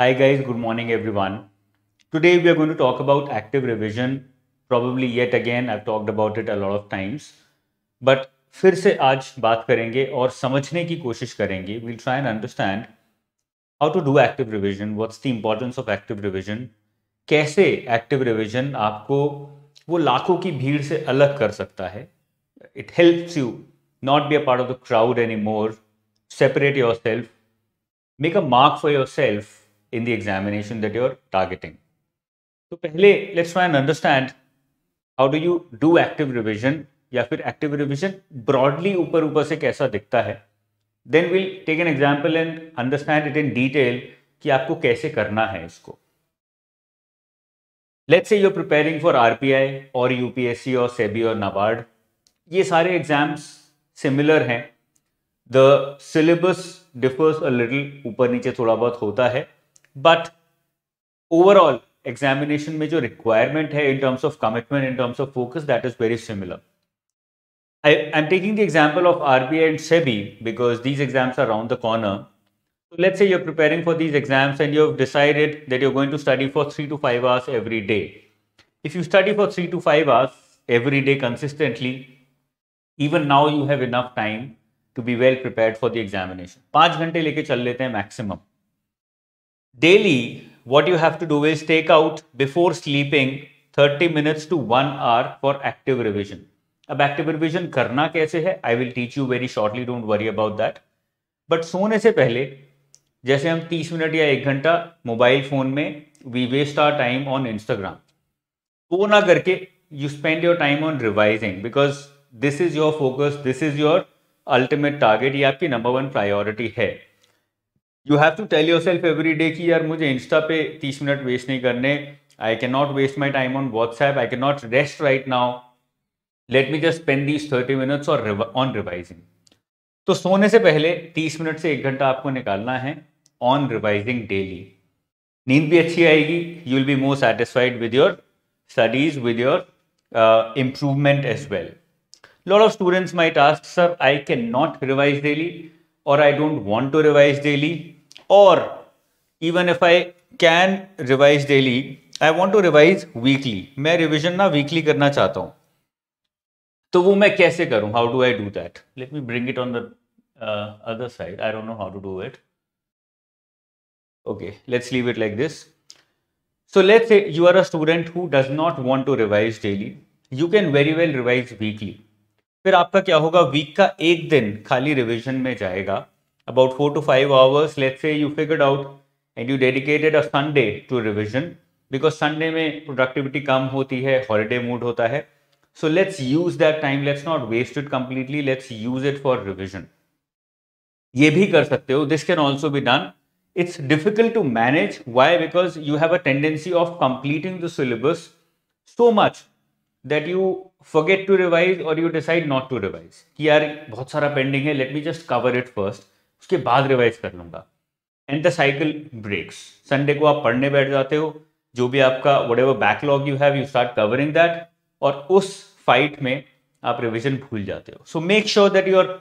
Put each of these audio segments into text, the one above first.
Hi guys, good morning everyone. Today we are going to talk about active revision. Probably yet again, I've talked about it a lot of times. But फिर से आज बात करेंगे और समझने की कोशिश करेंगे. We'll try and understand how to do active revision. What's the importance of active revision? कैसे active revision आपको वो लाखों की भीड़ से अलग कर सकता है? It helps you not be a part of the crowd anymore. Separate yourself. Make a mark for yourself in the examination that you're targeting. So, pehle, let's try and understand how do you do active revision या फिर active revision broadly ऊपर ऊपर से कैसा दिखता है then will take an example and understand it in detail कि आपको कैसे करना है इसको let's say you are preparing for RBI और यूपीएससी और सेबी और नाबार्ड ये सारे एग्जाम्स सिमिलर हैं the syllabus differs a little ऊपर नीचे थोड़ा बहुत होता है But overall examination, में requirement रिक्वायरमेंट है in terms of commitment in terms of focus that is I, am taking the example of RBI and SEBI because these exams are around the corner. let's say you're preparing for these exams and you've decided that you're going to study for three to five hours every day. If you study for three to five hours every day consistently, even now you have enough time to be well prepared for the examination. पाँच घंटे maximum. Daily, what you have to do is take out before sleeping 30 minutes to 1 hour for active revision. अब active revision करना कैसे है I will teach you very shortly don't worry about that but सोने से पहले जैसे हम 30 minute या एक घंटा मोबाइल फोन में we waste our time on Instagram वो ना करके you spend your time on revising because this is your focus this is your ultimate target ये आपकी नंबर वन प्रायोरिटी है you have to tell yourself every day कि यार मुझे Insta पे तीस मिनट वेस्ट नहीं करने I can not waste my time on WhatsApp I can not rest right now let me just spend these thirty minutes और on revising तो सोने से पहले तीस मिनट से एक घंटा आपको निकालना है ऑन रिवाइजिंग डेली नींद भी अच्छी आएगी you will be more satisfied with your studies with your improvement as well lot of students my task sir I can not revise daily or I don't want to revise daily or even if I can revise daily I want to revise weekly. मैं revision ना weekly करना चाहता हूँ तो वो मैं कैसे करूँ how do I do that let me bring it other side. I don't know how to do it. okay let's leave it like this so let's say you are a student who does not want to revise daily you can very well revise weekly फिर आपका क्या होगा week का एक दिन खाली revision में जाएगा about four to five hours let say you figure out and you dedicated a Sunday to revision because Sunday में प्रोडक्टिविटी कम होती है हॉलीडे मूड होता है so let's use that time let's not waste it completely let's use it for revision ये भी कर सकते हो this can also be done it's difficult to manage why because you have a tendency of completing the syllabus so much that you forget to revise और you decide not to revise कि यार बहुत सारा pending है let me just cover it first उसके बाद revise कर लूंगा and the cycle breaks Sunday को आप पढ़ने बैठ जाते हो जो भी आपका whatever backlog you have you start covering that और उस फाइट में आप रिविजन भूल जाते हो so make sure that you are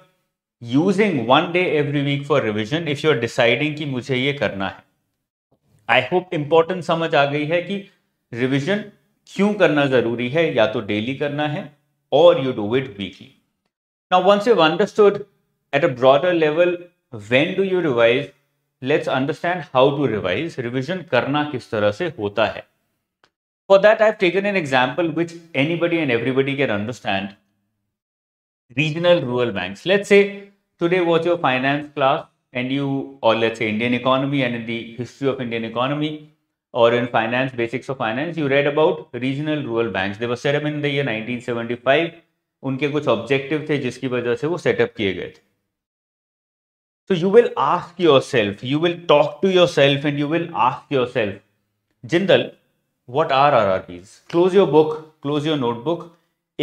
using one day every week for revision if you are deciding कि मुझे ये करना है आई होप इम्पोर्टेंस समझ आ गई है कि रिविजन क्यों करना जरूरी है या तो डेली करना है और you do it weekly now once you understood at a broader level when do you revise let's understand how to revise revision करना किस तरह से होता है for that I've taken an example which any and everybody can understand regional rural bank let's say today was your finance class and you or let's say indian economy and in the history of indian economy or in finance, basics of finance, you read about regional rural banks. They were set up in the year 1975. उनके कुछ objective थे जिसकी वजह से वो setup किए गए थे so you will ask yourself you will talk to yourself and you will ask yourself Jindal what are R R Bs close your book close your notebook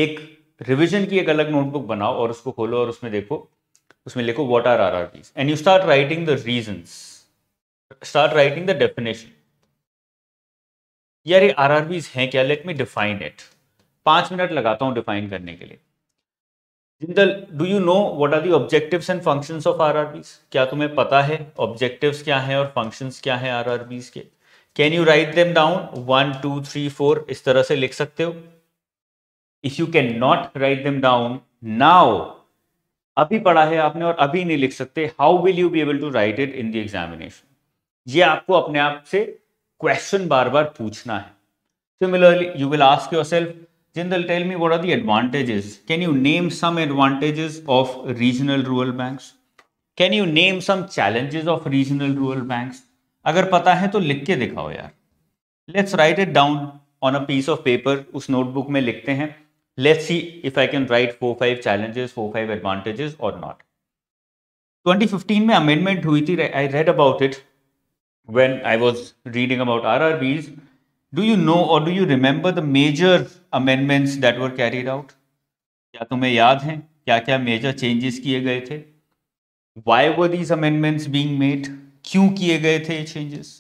एक revision की एक अलग notebook बनाओ और उसको खोलो और उसमें देखो उसमें लिखो what are R R Bs and you start writing the reasons start writing the definition यार ये आर हैं क्या लेट मी डिफाइन इट पांच मिनट लगाता हूं डिफाइन करने के लिए Jindal do you know what are the objectives and functions of RRBs क्या तुम्हें पता है ऑब्जेक्टिव्स क्या हैं और फंक्शंस क्या हैं आरआरबीस के can you write them down one two three four इस तरह से लिख सकते हो if you can not write them down now अभी पढ़ा है आपने और अभी नहीं लिख सकते how will you be able to write it in the examination ये आपको अपने आप से क्वेश्चन बार बार पूछना है similarly you will ask yourself Jindal, tell me what are the advantages can you name some advantages of regional rural banks? Can you name some challenges of regional rural banks? अगर पता है तो लिख के दिखाओ यार let's write it down on a piece of paper उस notebook में लिखते हैं let's see if I can write four five challenges four five advantages और नॉट 2015 में अमेंडमेंट हुई थी I read about it when I was reading about RRBs. Do you know or do you remember the major amendments that were carried out? क्या तुम्हें याद है क्या क्या major changes किए गए थे Why were these amendments being made? क्यों किए गए थे ये changes?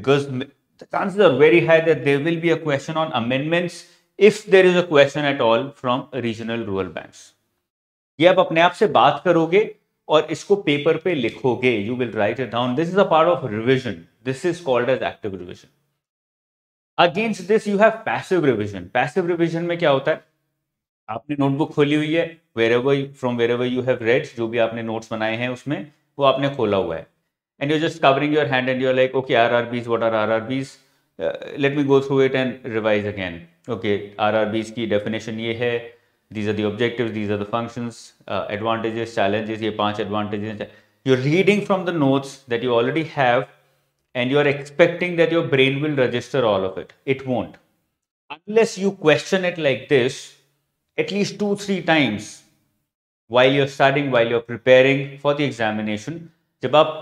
Because the chances are very high that there will be a question on amendments if there is a question at all from regional rural banks ये आप अपने आप से बात करोगे और इसको पेपर पे लिखोगे you will write it down this is a part of revision this is called as active revision against this you have passive revision passive revision में क्या होता है आपने नोटबुक खोली हुई है wherever from wherever you have read जो भी आपने नोट्स बनाए हैं उसमें वो आपने खोला हुआ है and you just covering your hand and you're like okay R R Bs what are R R Bs let me go through it and revise again okay R R Bs की definition ये है these are the objectives, these are the functions, uh, advantages, challenges, ये पांच advantages. You're reading from the notes that you already have and you're expecting that your brain will register all of it. It won't. Unless you question it like this, at least two, three times while you're studying, while you're preparing for the examination. जब आप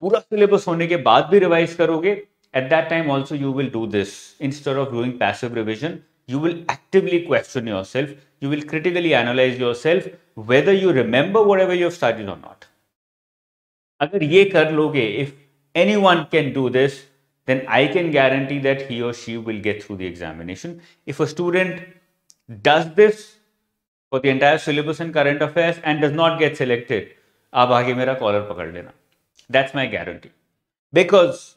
पूरा syllabus होने के बाद भी revise करोगे at that time also you will do this instead of doing passive revision you will actively question yourself you will critically analyze yourself whether you remember whatever you have studied or not. if anyone can do this, then I can guarantee that he or she will get through the examination. If a student does this for the entire syllabus and current affairs and does not get selected, आप आगे मेरा पकड़ लेना. That's my guarantee. Because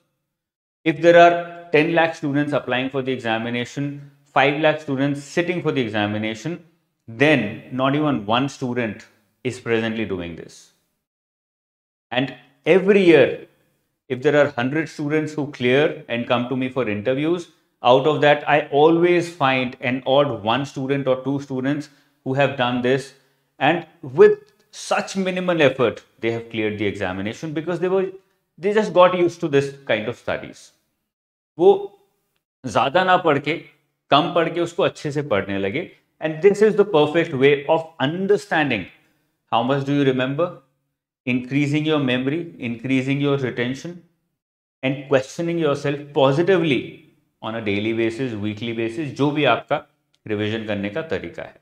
if there are 10 lakh students applying for the examination, 5 lakh students sitting for the examination, then not even one student is presently doing this. And every year, if there are 100 students who clear and come to me for interviews, out of that, I always find an odd one student or two students who have done this. And with such minimal effort, they have cleared the examination because they were they just got used to this kind of studies. वो ज़्यादा ना पढ़ के कम पढ़ के उसको अच्छे से पढ़ने लगे and this is the perfect way of understanding how much do you remember, increasing your memory, increasing your retention, and questioning yourself positively on a daily basis, weekly basis, Jo bhi aapka revision करने ka tarika hai.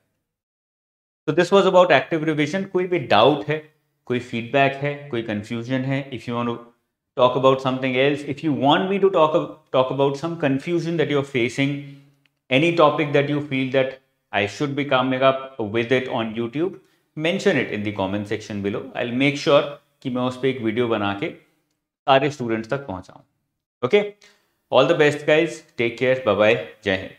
So this was about active revision. Koi bhi doubt hai, koi feedback hai, koi confusion hai. If you want to talk about something else if you want me to talk talk about some confusion that you're facing any topic that you feel that I should be coming up with it on YouTube, mention it in the comment section below. I'll make sure कि मैं उस पर एक video बना के सारे students तक पहुँचाऊँ okay all the best guys take care bye bye जय हिंद